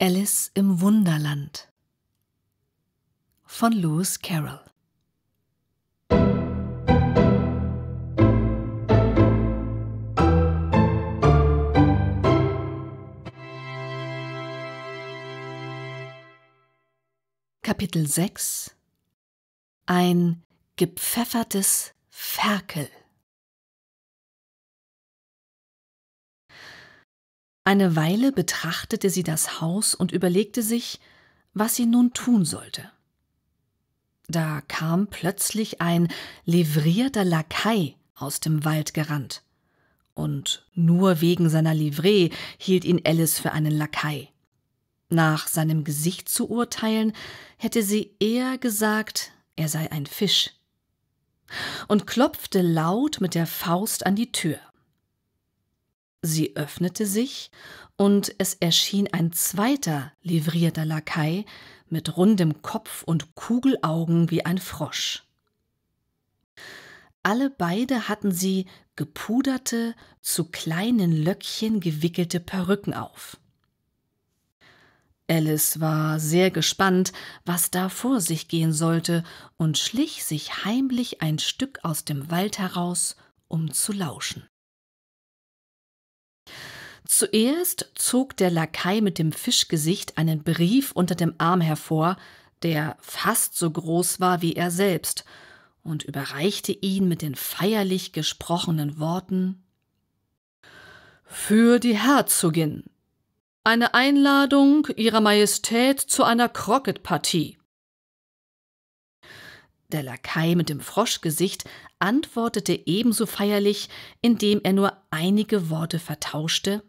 Alice im Wunderland von Lewis Carroll Kapitel 6 Ein gepfeffertes Ferkel Eine Weile betrachtete sie das Haus und überlegte sich, was sie nun tun sollte. Da kam plötzlich ein livrierter Lakai aus dem Wald gerannt. Und nur wegen seiner Livree hielt ihn Alice für einen Lakai. Nach seinem Gesicht zu urteilen, hätte sie eher gesagt, er sei ein Fisch. Und klopfte laut mit der Faust an die Tür. Sie öffnete sich, und es erschien ein zweiter livrierter Lakai mit rundem Kopf und Kugelaugen wie ein Frosch. Alle beide hatten sie gepuderte, zu kleinen Löckchen gewickelte Perücken auf. Alice war sehr gespannt, was da vor sich gehen sollte, und schlich sich heimlich ein Stück aus dem Wald heraus, um zu lauschen. Zuerst zog der Lakai mit dem Fischgesicht einen Brief unter dem Arm hervor, der fast so groß war wie er selbst, und überreichte ihn mit den feierlich gesprochenen Worten Für die Herzogin. Eine Einladung Ihrer Majestät zu einer Krocketpartie. Der Lakai mit dem Froschgesicht antwortete ebenso feierlich, indem er nur einige Worte vertauschte,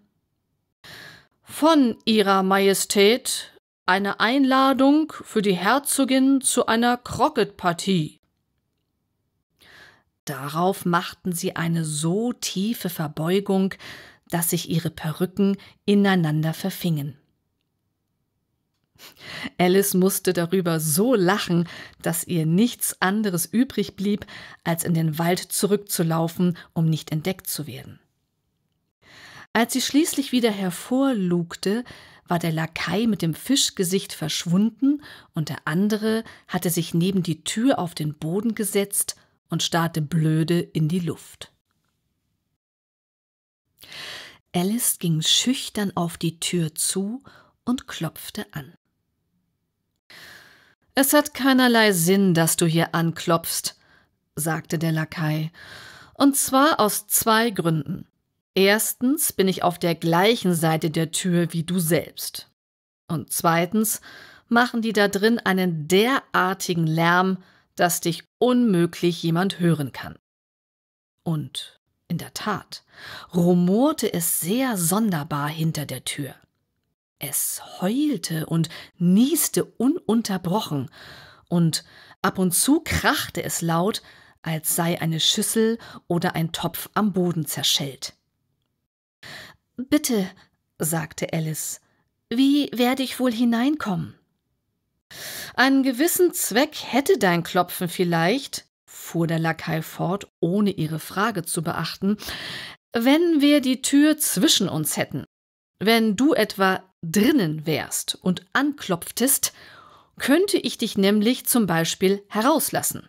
von Ihrer Majestät eine Einladung für die Herzogin zu einer Crockett-Partie. Darauf machten sie eine so tiefe Verbeugung, dass sich ihre Perücken ineinander verfingen. Alice musste darüber so lachen, dass ihr nichts anderes übrig blieb, als in den Wald zurückzulaufen, um nicht entdeckt zu werden. Als sie schließlich wieder hervorlugte, war der Lakai mit dem Fischgesicht verschwunden und der andere hatte sich neben die Tür auf den Boden gesetzt und starrte blöde in die Luft. Alice ging schüchtern auf die Tür zu und klopfte an. Es hat keinerlei Sinn, dass du hier anklopfst, sagte der Lakai, und zwar aus zwei Gründen. Erstens bin ich auf der gleichen Seite der Tür wie du selbst. Und zweitens machen die da drin einen derartigen Lärm, dass dich unmöglich jemand hören kann. Und in der Tat rumorte es sehr sonderbar hinter der Tür. Es heulte und nieste ununterbrochen, und ab und zu krachte es laut, als sei eine Schüssel oder ein Topf am Boden zerschellt. Bitte, sagte Alice, wie werde ich wohl hineinkommen? Einen gewissen Zweck hätte dein Klopfen vielleicht, fuhr der Lakai fort, ohne ihre Frage zu beachten, wenn wir die Tür zwischen uns hätten. Wenn du etwa drinnen wärst und anklopftest, könnte ich dich nämlich zum Beispiel herauslassen.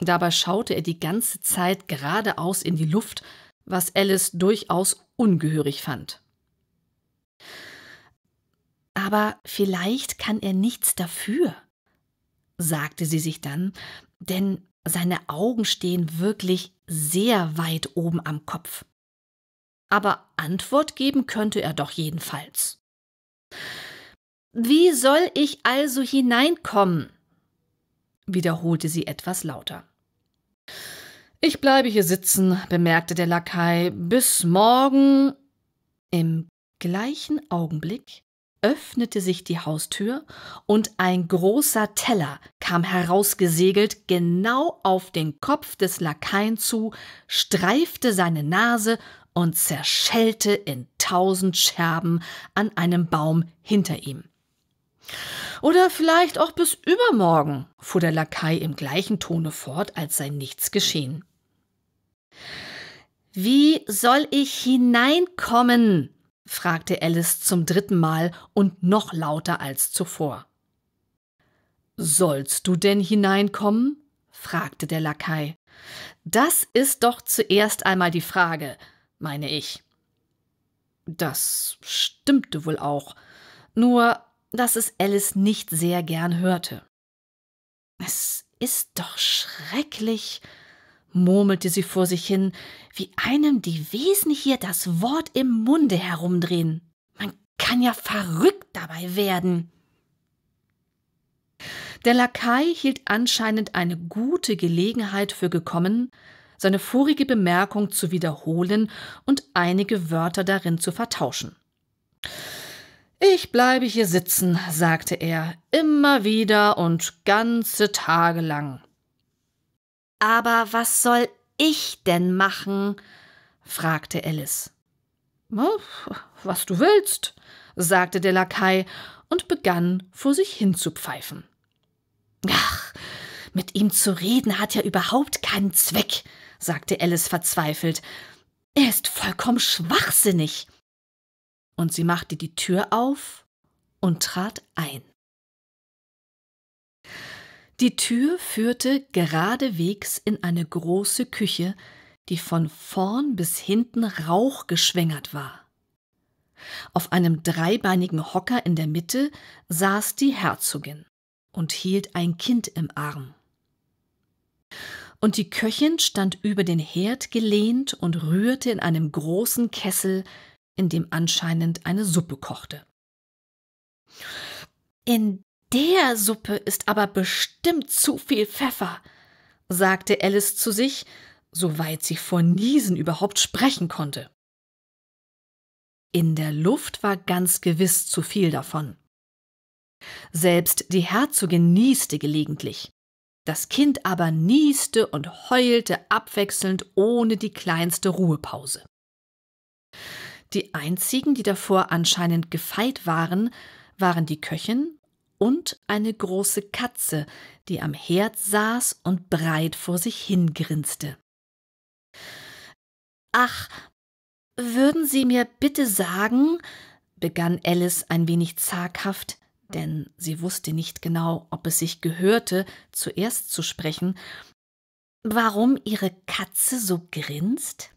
Dabei schaute er die ganze Zeit geradeaus in die Luft, was Alice durchaus ungehörig fand. Aber vielleicht kann er nichts dafür, sagte sie sich dann, denn seine Augen stehen wirklich sehr weit oben am Kopf. Aber Antwort geben könnte er doch jedenfalls. Wie soll ich also hineinkommen? wiederholte sie etwas lauter. Ich bleibe hier sitzen, bemerkte der Lakai, bis morgen. Im gleichen Augenblick öffnete sich die Haustür und ein großer Teller kam herausgesegelt genau auf den Kopf des Lakaien zu, streifte seine Nase und zerschellte in tausend Scherben an einem Baum hinter ihm. Oder vielleicht auch bis übermorgen, fuhr der Lakai im gleichen Tone fort, als sei nichts geschehen. Wie soll ich hineinkommen? fragte Alice zum dritten Mal und noch lauter als zuvor. Sollst du denn hineinkommen? fragte der Lakai. Das ist doch zuerst einmal die Frage, meine ich. Das stimmte wohl auch. Nur dass es Alice nicht sehr gern hörte. Es ist doch schrecklich, murmelte sie vor sich hin, wie einem die Wesen hier das Wort im Munde herumdrehen. Man kann ja verrückt dabei werden. Der Lakai hielt anscheinend eine gute Gelegenheit für gekommen, seine vorige Bemerkung zu wiederholen und einige Wörter darin zu vertauschen. Ich bleibe hier sitzen, sagte er, immer wieder und ganze Tage lang. Aber was soll ich denn machen? fragte Alice. Hm, was du willst, sagte der Lakai und begann vor sich hin zu pfeifen. Ach, mit ihm zu reden hat ja überhaupt keinen Zweck, sagte Alice verzweifelt. Er ist vollkommen schwachsinnig und sie machte die Tür auf und trat ein. Die Tür führte geradewegs in eine große Küche, die von vorn bis hinten rauchgeschwängert war. Auf einem dreibeinigen Hocker in der Mitte saß die Herzogin und hielt ein Kind im Arm. Und die Köchin stand über den Herd gelehnt und rührte in einem großen Kessel in dem anscheinend eine Suppe kochte. In der Suppe ist aber bestimmt zu viel Pfeffer, sagte Alice zu sich, soweit sie vor Niesen überhaupt sprechen konnte. In der Luft war ganz gewiss zu viel davon. Selbst die Herzogin nieste gelegentlich. Das Kind aber nieste und heulte abwechselnd ohne die kleinste Ruhepause. Die einzigen, die davor anscheinend gefeit waren, waren die Köchin und eine große Katze, die am Herd saß und breit vor sich hingrinste. Ach, würden Sie mir bitte sagen, begann Alice ein wenig zaghaft, denn sie wusste nicht genau, ob es sich gehörte, zuerst zu sprechen, warum Ihre Katze so grinst?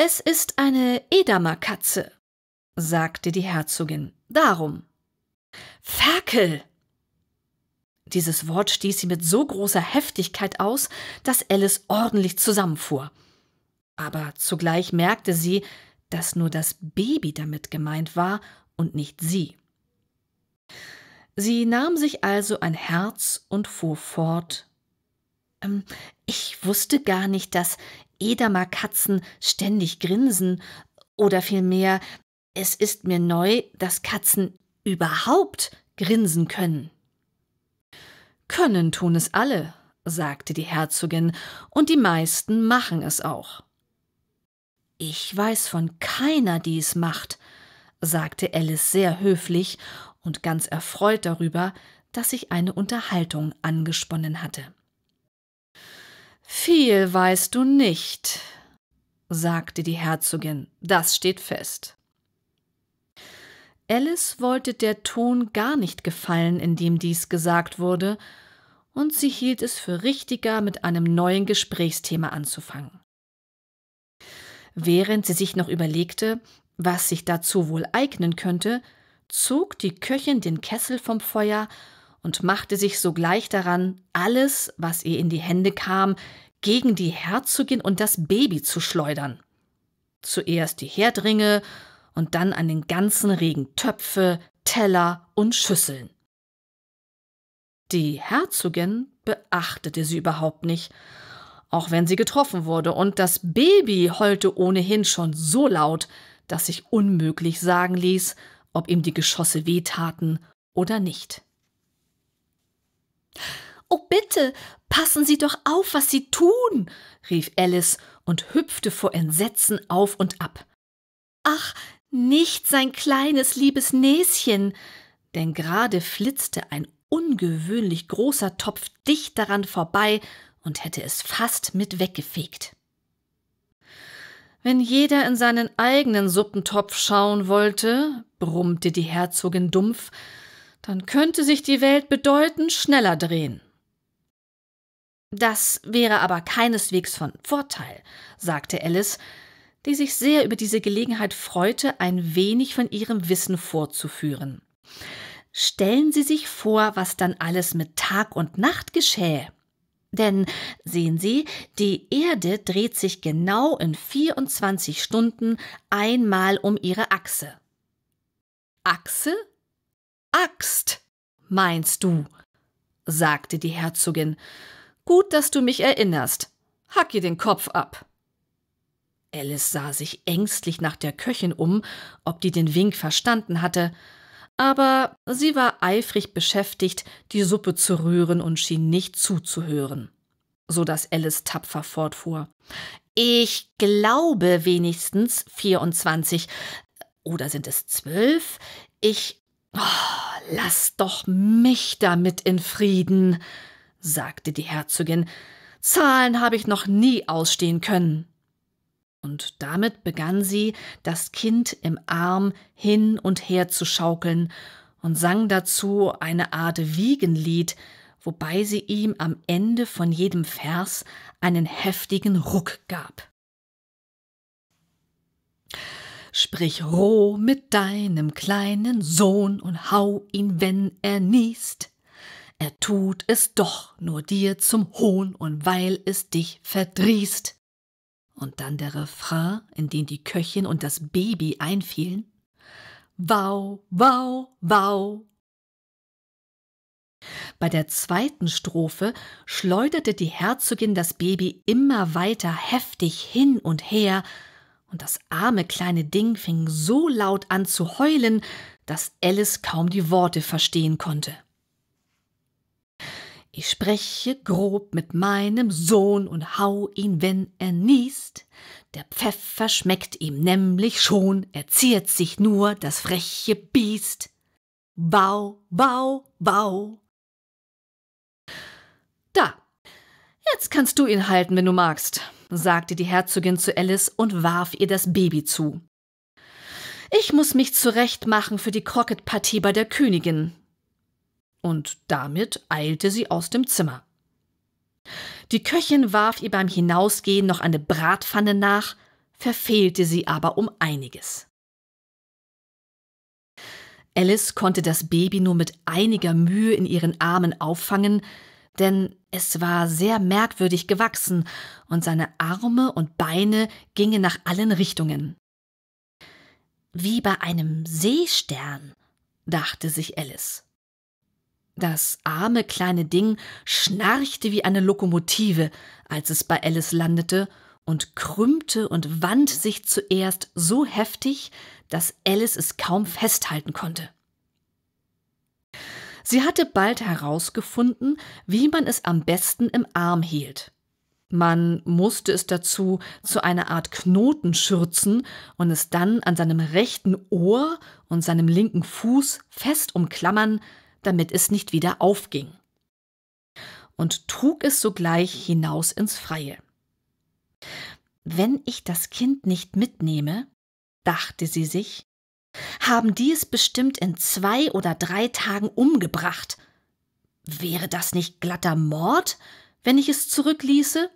Es ist eine Edamerkatze, sagte die Herzogin. Darum. Ferkel! Dieses Wort stieß sie mit so großer Heftigkeit aus, dass Alice ordentlich zusammenfuhr. Aber zugleich merkte sie, dass nur das Baby damit gemeint war und nicht sie. Sie nahm sich also ein Herz und fuhr fort. Ähm, ich wusste gar nicht, dass Edamer-Katzen ständig grinsen oder vielmehr, es ist mir neu, dass Katzen überhaupt grinsen können. Können tun es alle, sagte die Herzogin, und die meisten machen es auch. Ich weiß von keiner, die es macht, sagte Alice sehr höflich und ganz erfreut darüber, dass sich eine Unterhaltung angesponnen hatte. Viel weißt du nicht, sagte die Herzogin, das steht fest. Alice wollte der Ton gar nicht gefallen, in dem dies gesagt wurde, und sie hielt es für richtiger, mit einem neuen Gesprächsthema anzufangen. Während sie sich noch überlegte, was sich dazu wohl eignen könnte, zog die Köchin den Kessel vom Feuer und machte sich sogleich daran, alles, was ihr in die Hände kam, gegen die Herzogin und das Baby zu schleudern. Zuerst die Herdringe und dann an den ganzen Regen Töpfe, Teller und Schüsseln. Die Herzogin beachtete sie überhaupt nicht, auch wenn sie getroffen wurde, und das Baby heulte ohnehin schon so laut, dass sich unmöglich sagen ließ, ob ihm die Geschosse wehtaten oder nicht. Oh bitte, passen Sie doch auf, was Sie tun, rief Alice und hüpfte vor Entsetzen auf und ab. Ach, nicht sein kleines liebes Näschen, denn gerade flitzte ein ungewöhnlich großer Topf dicht daran vorbei und hätte es fast mit weggefegt. Wenn jeder in seinen eigenen Suppentopf schauen wollte, brummte die Herzogin dumpf, dann könnte sich die Welt bedeutend schneller drehen. Das wäre aber keineswegs von Vorteil, sagte Alice, die sich sehr über diese Gelegenheit freute, ein wenig von ihrem Wissen vorzuführen. Stellen Sie sich vor, was dann alles mit Tag und Nacht geschähe. Denn sehen Sie, die Erde dreht sich genau in 24 Stunden einmal um ihre Achse. Achse? Axt, meinst du, sagte die Herzogin. Gut, dass du mich erinnerst. Hack ihr den Kopf ab. Alice sah sich ängstlich nach der Köchin um, ob die den Wink verstanden hatte, aber sie war eifrig beschäftigt, die Suppe zu rühren und schien nicht zuzuhören, so dass Alice tapfer fortfuhr. Ich glaube wenigstens vierundzwanzig Oder sind es zwölf? Ich Oh, lass doch mich damit in Frieden, sagte die Herzogin. Zahlen habe ich noch nie ausstehen können. Und damit begann sie, das Kind im Arm hin und her zu schaukeln und sang dazu eine Art Wiegenlied, wobei sie ihm am Ende von jedem Vers einen heftigen Ruck gab. Sprich roh mit deinem kleinen Sohn und hau ihn, wenn er niest. Er tut es doch nur dir zum Hohn und weil es dich verdrießt. Und dann der Refrain, in den die Köchin und das Baby einfielen. Wow, wow, wow. Bei der zweiten Strophe schleuderte die Herzogin das Baby immer weiter heftig hin und her, und das arme kleine Ding fing so laut an zu heulen, dass Alice kaum die Worte verstehen konnte. Ich spreche grob mit meinem Sohn und hau ihn, wenn er niest. Der Pfeffer schmeckt ihm nämlich schon, er ziert sich nur das freche Biest. Bau, bau, bau. Da, jetzt kannst du ihn halten, wenn du magst sagte die Herzogin zu Alice und warf ihr das Baby zu. Ich muss mich zurechtmachen für die crockett Krocketpartie bei der Königin. Und damit eilte sie aus dem Zimmer. Die Köchin warf ihr beim Hinausgehen noch eine Bratpfanne nach, verfehlte sie aber um einiges. Alice konnte das Baby nur mit einiger Mühe in ihren Armen auffangen, denn es war sehr merkwürdig gewachsen, und seine Arme und Beine gingen nach allen Richtungen. Wie bei einem Seestern, dachte sich Alice. Das arme kleine Ding schnarchte wie eine Lokomotive, als es bei Alice landete, und krümmte und wand sich zuerst so heftig, dass Alice es kaum festhalten konnte. Sie hatte bald herausgefunden, wie man es am besten im Arm hielt. Man musste es dazu zu einer Art Knoten schürzen und es dann an seinem rechten Ohr und seinem linken Fuß fest umklammern, damit es nicht wieder aufging. Und trug es sogleich hinaus ins Freie. Wenn ich das Kind nicht mitnehme, dachte sie sich, haben die es bestimmt in zwei oder drei Tagen umgebracht. Wäre das nicht glatter Mord, wenn ich es zurückließe?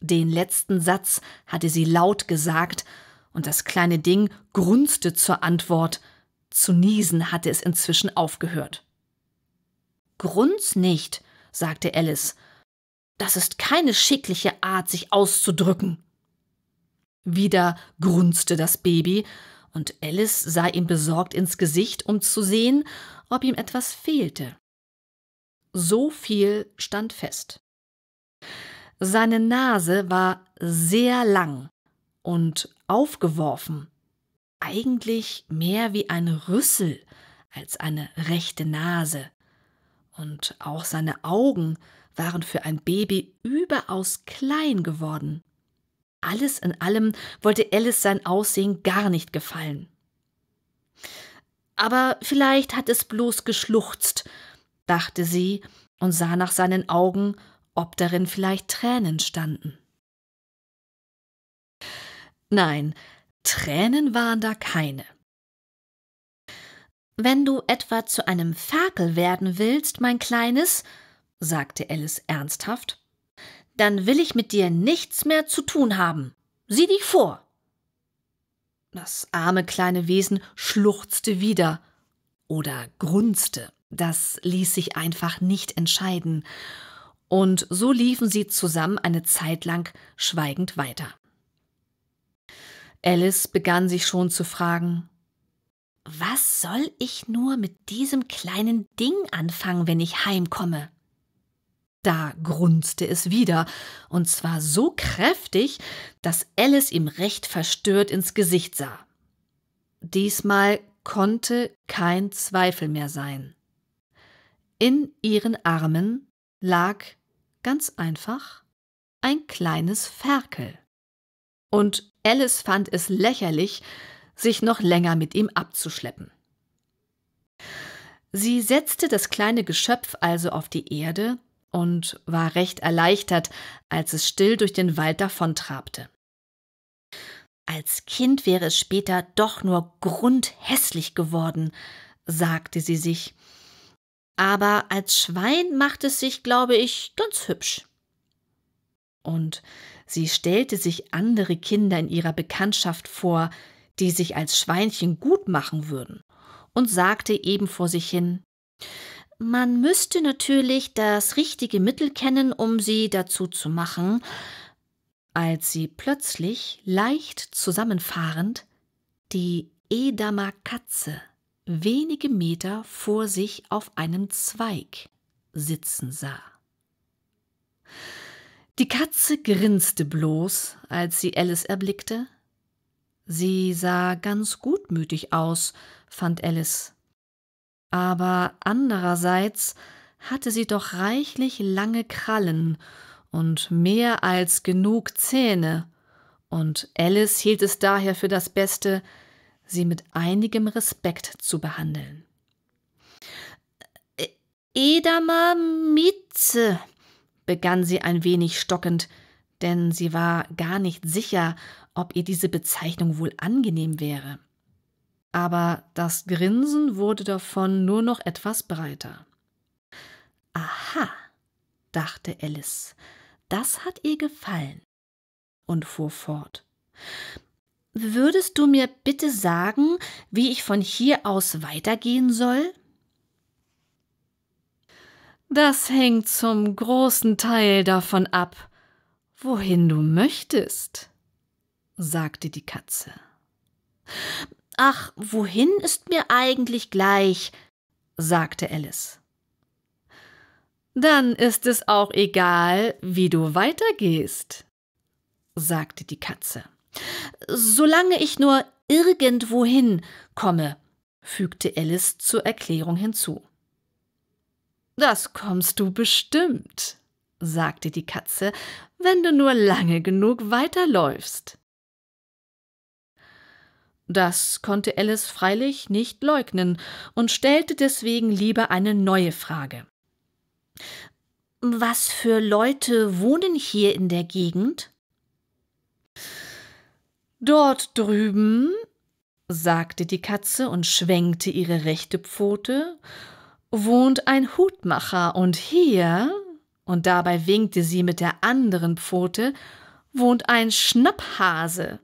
Den letzten Satz hatte sie laut gesagt, und das kleine Ding grunzte zur Antwort. Zu niesen hatte es inzwischen aufgehört. Grunz nicht, sagte Alice. Das ist keine schickliche Art, sich auszudrücken. Wieder grunzte das Baby, und Alice sah ihm besorgt ins Gesicht, um zu sehen, ob ihm etwas fehlte. So viel stand fest. Seine Nase war sehr lang und aufgeworfen, eigentlich mehr wie ein Rüssel als eine rechte Nase. Und auch seine Augen waren für ein Baby überaus klein geworden. Alles in allem wollte Alice sein Aussehen gar nicht gefallen. Aber vielleicht hat es bloß geschluchzt, dachte sie und sah nach seinen Augen, ob darin vielleicht Tränen standen. Nein, Tränen waren da keine. Wenn du etwa zu einem Ferkel werden willst, mein Kleines, sagte Alice ernsthaft, dann will ich mit dir nichts mehr zu tun haben. Sieh dich vor. Das arme kleine Wesen schluchzte wieder oder grunzte. Das ließ sich einfach nicht entscheiden. Und so liefen sie zusammen eine Zeit lang schweigend weiter. Alice begann sich schon zu fragen, was soll ich nur mit diesem kleinen Ding anfangen, wenn ich heimkomme? da grunzte es wieder, und zwar so kräftig, dass Alice ihm recht verstört ins Gesicht sah. Diesmal konnte kein Zweifel mehr sein. In ihren Armen lag ganz einfach ein kleines Ferkel. Und Alice fand es lächerlich, sich noch länger mit ihm abzuschleppen. Sie setzte das kleine Geschöpf also auf die Erde und war recht erleichtert, als es still durch den Wald davontrabte. Als Kind wäre es später doch nur grundhässlich geworden, sagte sie sich. Aber als Schwein macht es sich, glaube ich, ganz hübsch. Und sie stellte sich andere Kinder in ihrer Bekanntschaft vor, die sich als Schweinchen gut machen würden, und sagte eben vor sich hin man müsste natürlich das richtige Mittel kennen, um sie dazu zu machen, als sie plötzlich leicht zusammenfahrend die Edamer Katze wenige Meter vor sich auf einem Zweig sitzen sah. Die Katze grinste bloß, als sie Alice erblickte. Sie sah ganz gutmütig aus, fand Alice. Aber andererseits hatte sie doch reichlich lange Krallen und mehr als genug Zähne, und Alice hielt es daher für das Beste, sie mit einigem Respekt zu behandeln. Äh, Edamer Mitze, begann sie ein wenig stockend, denn sie war gar nicht sicher, ob ihr diese Bezeichnung wohl angenehm wäre aber das Grinsen wurde davon nur noch etwas breiter. Aha, dachte Alice, das hat ihr gefallen und fuhr fort. Würdest du mir bitte sagen, wie ich von hier aus weitergehen soll? Das hängt zum großen Teil davon ab, wohin du möchtest, sagte die Katze. Ach, wohin ist mir eigentlich gleich, sagte Alice. Dann ist es auch egal, wie du weitergehst, sagte die Katze. Solange ich nur irgendwohin komme, fügte Alice zur Erklärung hinzu. Das kommst du bestimmt, sagte die Katze, wenn du nur lange genug weiterläufst. Das konnte Alice freilich nicht leugnen und stellte deswegen lieber eine neue Frage. Was für Leute wohnen hier in der Gegend? Dort drüben, sagte die Katze und schwenkte ihre rechte Pfote, wohnt ein Hutmacher und hier, und dabei winkte sie mit der anderen Pfote, wohnt ein Schnapphase.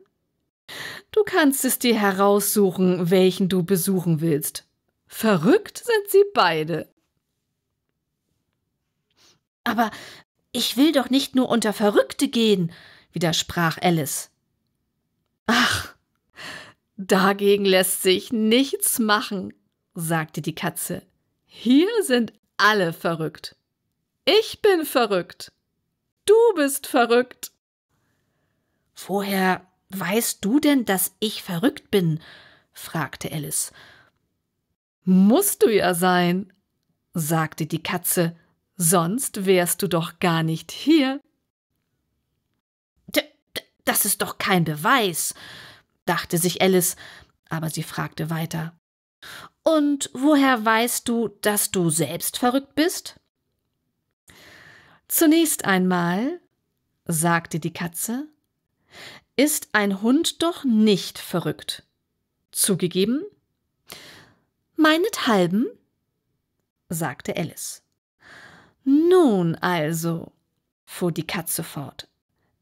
Du kannst es dir heraussuchen, welchen du besuchen willst. Verrückt sind sie beide. Aber ich will doch nicht nur unter Verrückte gehen, widersprach Alice. Ach, dagegen lässt sich nichts machen, sagte die Katze. Hier sind alle verrückt. Ich bin verrückt. Du bist verrückt. Woher Weißt du denn, dass ich verrückt bin? fragte Alice. Musst du ja sein, sagte die Katze, sonst wärst du doch gar nicht hier. D das ist doch kein Beweis, dachte sich Alice, aber sie fragte weiter. Und woher weißt du, dass du selbst verrückt bist? Zunächst einmal, sagte die Katze, ist ein Hund doch nicht verrückt. Zugegeben? Meinethalben? sagte Alice. Nun also, fuhr die Katze fort.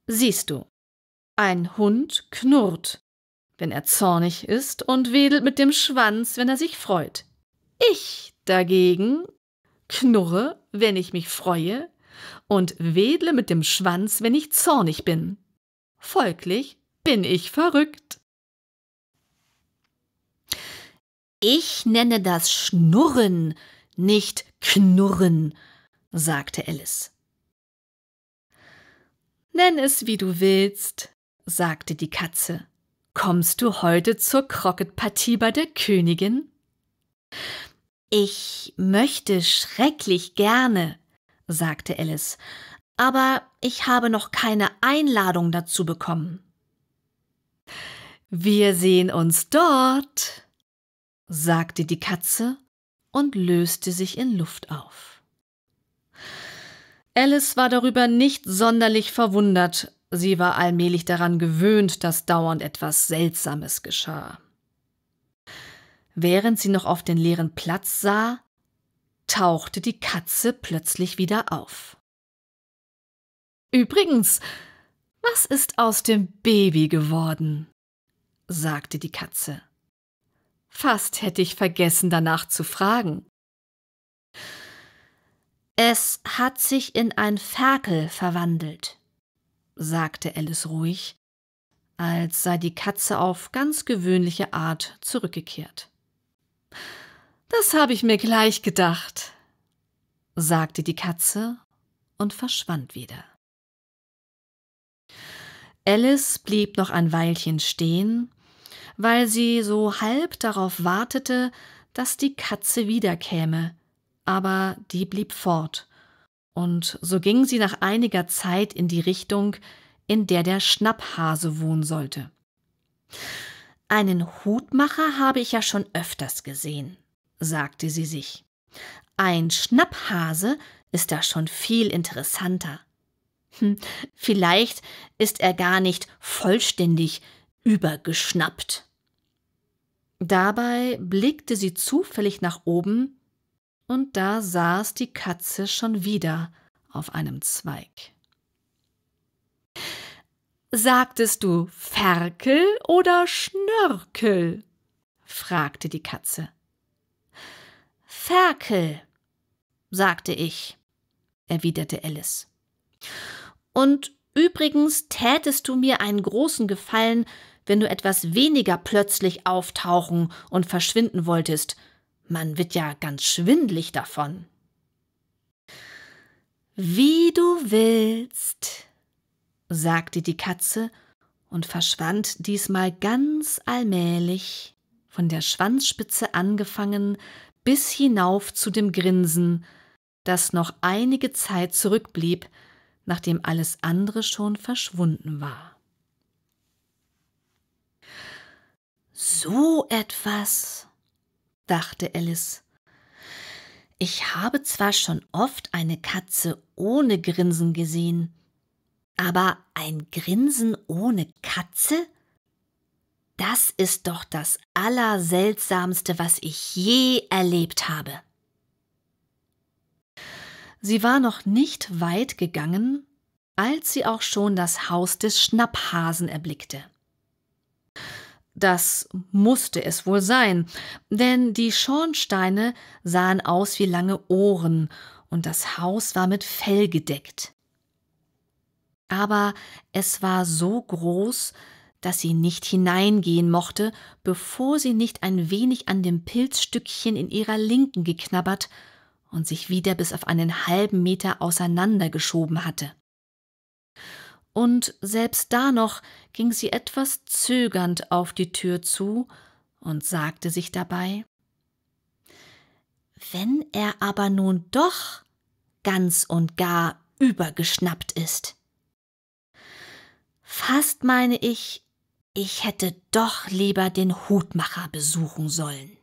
Siehst du, ein Hund knurrt, wenn er zornig ist und wedelt mit dem Schwanz, wenn er sich freut. Ich dagegen knurre, wenn ich mich freue, und wedle mit dem Schwanz, wenn ich zornig bin. Folglich bin ich verrückt. Ich nenne das Schnurren, nicht Knurren, sagte Alice. Nenn es, wie du willst, sagte die Katze. Kommst du heute zur Krocketpartie bei der Königin? Ich möchte schrecklich gerne, sagte Alice, aber ich habe noch keine Einladung dazu bekommen. Wir sehen uns dort, sagte die Katze und löste sich in Luft auf. Alice war darüber nicht sonderlich verwundert, sie war allmählich daran gewöhnt, dass dauernd etwas Seltsames geschah. Während sie noch auf den leeren Platz sah, tauchte die Katze plötzlich wieder auf. Übrigens, was ist aus dem Baby geworden? sagte die Katze. Fast hätte ich vergessen, danach zu fragen. Es hat sich in ein Ferkel verwandelt, sagte Alice ruhig, als sei die Katze auf ganz gewöhnliche Art zurückgekehrt. Das habe ich mir gleich gedacht, sagte die Katze und verschwand wieder. Alice blieb noch ein Weilchen stehen, weil sie so halb darauf wartete, dass die Katze wiederkäme, aber die blieb fort, und so ging sie nach einiger Zeit in die Richtung, in der der Schnapphase wohnen sollte. Einen Hutmacher habe ich ja schon öfters gesehen, sagte sie sich. Ein Schnapphase ist da schon viel interessanter. Hm, vielleicht ist er gar nicht vollständig übergeschnappt. Dabei blickte sie zufällig nach oben, und da saß die Katze schon wieder auf einem Zweig. Sagtest du Ferkel oder Schnörkel? fragte die Katze. Ferkel, sagte ich, erwiderte Alice. Und übrigens tätest du mir einen großen Gefallen, wenn du etwas weniger plötzlich auftauchen und verschwinden wolltest. Man wird ja ganz schwindlig davon. Wie du willst, sagte die Katze und verschwand diesmal ganz allmählich, von der Schwanzspitze angefangen bis hinauf zu dem Grinsen, das noch einige Zeit zurückblieb, nachdem alles andere schon verschwunden war. So etwas, dachte Alice. Ich habe zwar schon oft eine Katze ohne Grinsen gesehen, aber ein Grinsen ohne Katze? Das ist doch das Allerseltsamste, was ich je erlebt habe. Sie war noch nicht weit gegangen, als sie auch schon das Haus des Schnapphasen erblickte. Das musste es wohl sein, denn die Schornsteine sahen aus wie lange Ohren und das Haus war mit Fell gedeckt. Aber es war so groß, dass sie nicht hineingehen mochte, bevor sie nicht ein wenig an dem Pilzstückchen in ihrer Linken geknabbert und sich wieder bis auf einen halben Meter auseinandergeschoben hatte. Und selbst da noch ging sie etwas zögernd auf die Tür zu und sagte sich dabei Wenn er aber nun doch ganz und gar übergeschnappt ist. Fast meine ich, ich hätte doch lieber den Hutmacher besuchen sollen.